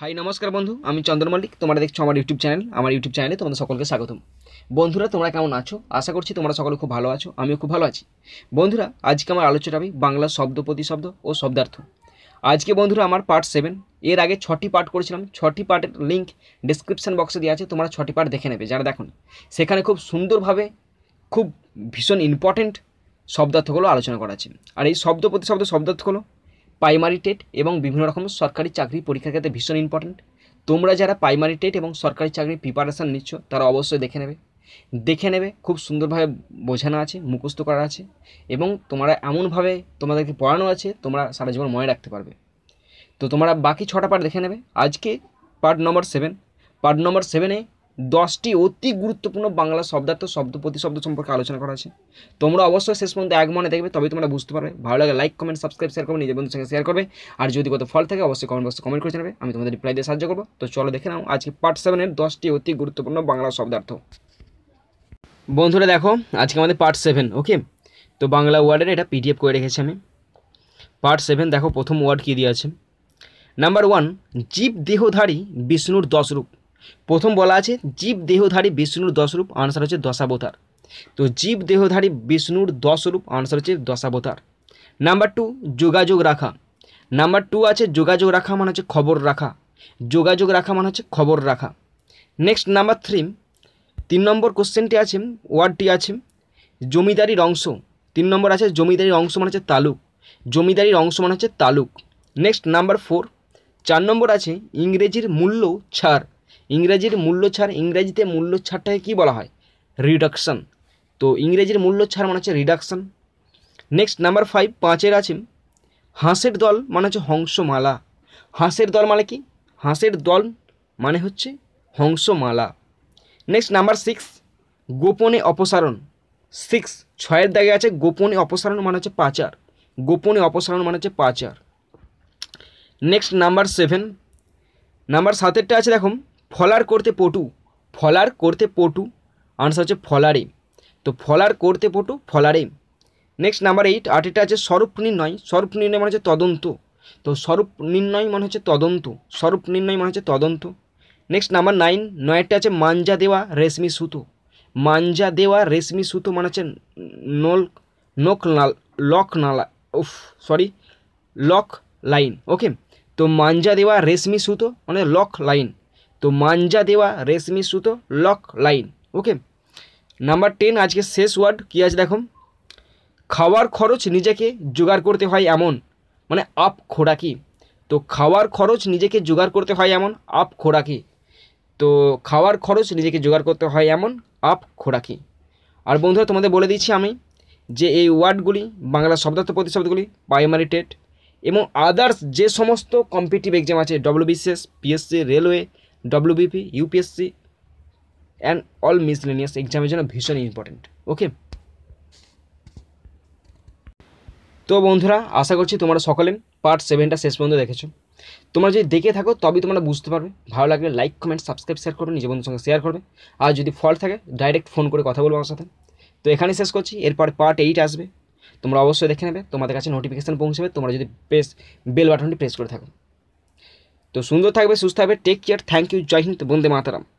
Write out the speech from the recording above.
high নমস্কার বন্ধু আমি চন্দ্র মল্লিক তোমরা দেখছো আমার ইউটিউব চ্যানেল আমার ইউটিউব চ্যানেলে তোমাদের সকলকে স্বাগতম বন্ধুরা তোমরা কেমন আছো আশা করছি তোমরা সকলে খুব ভালো আছো আমিও খুব ভালো আছি বন্ধুরা আজকে আমার আলোচনা আমি বাংলা শব্দ প্রতিশব্দ ও শব্দার্থ আজকে বন্ধুরা আমার পার্ট সেভেন এর আগে ছটি পার্ট করেছিলাম ছটি পার্টের লিঙ্ক ডিসক্রিপশান বক্সে দেওয়া আছে তোমরা ছটি পার্ট দেখে নেবে যারা দেখো সেখানে খুব সুন্দরভাবে খুব ভীষণ ইম্পর্ট্যান্ট শব্দার্থগুলো আলোচনা করা আছে আর এই শব্দ প্রতিশব্দ শব্দার্থগুলো প্রাইমারি টেট এবং বিভিন্ন রকম সরকারি চাকরি পরীক্ষার ক্ষেত্রে ভীষণ ইম্পর্টেন্ট তোমরা যারা প্রাইমারি টেট এবং সরকারি চাকরির প্রিপারেশান নিচ্ছ তারা অবশ্যই দেখে নেবে দেখে নেবে খুব সুন্দরভাবে বোঝানো আছে মুখস্থ করা আছে এবং তোমরা এমনভাবে তোমাদেরকে পড়ানো আছে তোমরা সারা জীবন মনে রাখতে পারবে তো তোমরা বাকি ছটা পার্ট দেখে নেবে আজকে part number seven part number সেভেনে দশটি অতি গুরুত্বপূর্ণ বাংলা শব্দার্থ শব্দ প্রতিশব্দ সম্পর্কে আলোচনা করা আছে তোমরা অবশ্যই শেষ পর্যন্ত এক মনে দেখবে তবেই তোমরা বুঝতে পারবে ভালো লাগে লাইক কমেন্ট সাবস্ক্রাইব শেয়ার করবে নিজের বন্ধুর সঙ্গে শেয়ার করবে আর যদি কত ফল থাকে অবশ্যই কমেন্ট বক্সে কমেন্ট করে জানাবে আমি তোমাদের রিপ্লাই দিয়ে সাহায্য করবো তো চলো দেখে নাও আজকে পার্ট সেভেনের দশটি অতি গুরুত্বপূর্ণ বাংলা শব্দার্থ বন্ধুরা দেখো আজকে আমাদের পার্ট সেভেন ওকে তো বাংলা ওয়ার্ডের এটা পিডিএফ করে রেখেছি আমি পার্ট সেভেন দেখো প্রথম ওয়ার্ড কী দিয়ে আছে নাম্বার ওয়ান জীব দেহধারী বিষ্ণুর দশ রূপ প্রথম বলা আছে জীব দেহধারী বিষ্ণুর দশরূপ আনসার হচ্ছে দশাবতার তো জীব দেহধারী বিষ্ণুর দশরূপ আনসার হচ্ছে দশাবতার নাম্বার টু যোগাযোগ রাখা নাম্বার টু আছে যোগাযোগ রাখা মানে হচ্ছে খবর রাখা যোগাযোগ রাখা মানে হচ্ছে খবর রাখা নেক্সট নাম্বার থ্রি তিন নম্বর কোশ্চেনটি আছে ওয়ার্ডটি আছে জমিদারির অংশ তিন নম্বর আছে জমিদারির অংশ মানে হচ্ছে তালুক জমিদারির অংশ মানে হচ্ছে তালুক নেক্সট নাম্বার ফোর চার নম্বর আছে ইংরেজির মূল্য ছাড় ইংরেজির মূল্য ছাড় ইংরেজিতে মূল্য ছাড়টাকে কী বলা হয় রিডাকশন তো ইংরেজির মূল্য ছাড় মানে হচ্ছে রিডাকশন নেক্সট নাম্বার ফাইভ পাঁচের আছে হাঁসের দল মানে হচ্ছে হংসমালা হাঁসের দল মানে কি হাঁসের দল মানে হচ্ছে হংসমালা নেক্সট নাম্বার সিক্স গোপনে অপসারণ সিক্স ছয়ের দাগে আছে গোপনে অপসারণ মানে হচ্ছে পাচার গোপনে অপসারণ মানে হচ্ছে পাচার নেক্সট নাম্বার সেভেন নাম্বার সাতেরটা আছে দেখুন ফলার করতে পটু ফলার করতে পটু আনসার হচ্ছে ফলারে তো ফলার করতে পটু ফলারে নেক্সট নাম্বার এইট এটা আছে স্বরূপ নির্ণয় স্বরূপ নির্ণয় মানে হচ্ছে তদন্ত তো স্বরূপ নির্ণয় মানে হচ্ছে তদন্ত স্বরূপ নির্ণয় মানে হচ্ছে তদন্ত নেক্সট নাম্বার নাইন নয়টা আছে মাঞ্জা দেওয়া রেশমি সুতো মাঞ্জা দেওয়া রেশমি সুতো মানে হচ্ছে নল নোক নাল লক নালা উফ সরি লক লাইন ওকে তো মাঞ্জা দেওয়া রেশমি সুতো মানে লক লাইন তো মাঞ্জা দেওয়া রেশমি সুতো lock line okay number ten আজকে শেষ ওয়ার্ড কী আছে দেখো খাওয়ার খরচ নিজেকে জোগাড় করতে হয় এমন মানে আপ খোরাকি তো খাওয়ার খরচ নিজেকে জোগাড় করতে হয় এমন আপ খোরাকি তো খাওয়ার খরচ নিজেকে জোগাড় করতে হয় এমন আপ খোরাকি আর বন্ধুরা তোমাদের বলে দিচ্ছি আমি যে এই ওয়ার্ডগুলি বাংলা শব্দার্থ প্রতিশব্দগুলি প্রাইমারি টেট এবং আদার্স যে সমস্ত কম্পিটিভ এক্সাম আছে WBCS PSC railway WBP UPSC and all miscellaneous এক্সামের জন্য ভীষণ ইম্পর্টেন্ট ওকে তো বন্ধুরা আশা করছি তোমরা সকলে পার্ট সেভেনটা শেষ পর্যন্ত দেখেছো তোমরা যদি দেখে থাকো তবেই তোমরা বুঝতে পারবে ভালো লাগলে লাইক কমেন্ট সাবস্ক্রাইব শেয়ার করবে নিজের বন্ধুর সঙ্গে শেয়ার করবে আর যদি ফল থাকে ডাইরেক্ট ফোন করে কথা বলবো আমার সাথে তো এখানে শেষ করছি এরপর পার্ট এইট আসবে তোমরা অবশ্যই দেখে নেবে তোমাদের কাছে নোটিফিকেশান পৌঁছবে তোমরা যদি প্রেস বেল বাটনটি প্রেস করে থাকো तो सुंदर थकबे सुस्त टेक केयर थैंक यू जय हिंद बंदे मातरम